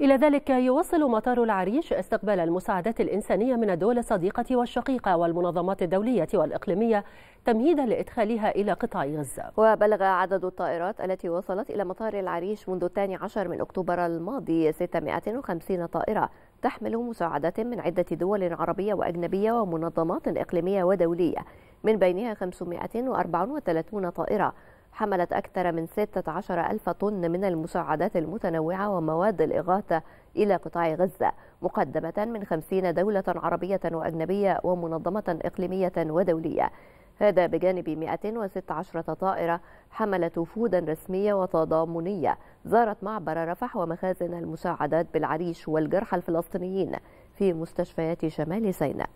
إلى ذلك يواصل مطار العريش استقبال المساعدات الإنسانية من الدول الصديقة والشقيقة والمنظمات الدولية والإقليمية تمهيدا لإدخالها إلى قطاع غزة وبلغ عدد الطائرات التي وصلت إلى مطار العريش منذ الثاني عشر من أكتوبر الماضي 650 طائرة تحمل مساعدات من عدة دول عربية وأجنبية ومنظمات إقليمية ودولية من بينها 534 طائرة حملت أكثر من 16 ألف طن من المساعدات المتنوعة ومواد الإغاثة إلى قطاع غزة مقدمة من 50 دولة عربية وأجنبية ومنظمة إقليمية ودولية هذا بجانب 116 طائرة حملت وفودا رسمية وتضامنية زارت معبر رفح ومخازن المساعدات بالعريش والجرحى الفلسطينيين في مستشفيات شمال سيناء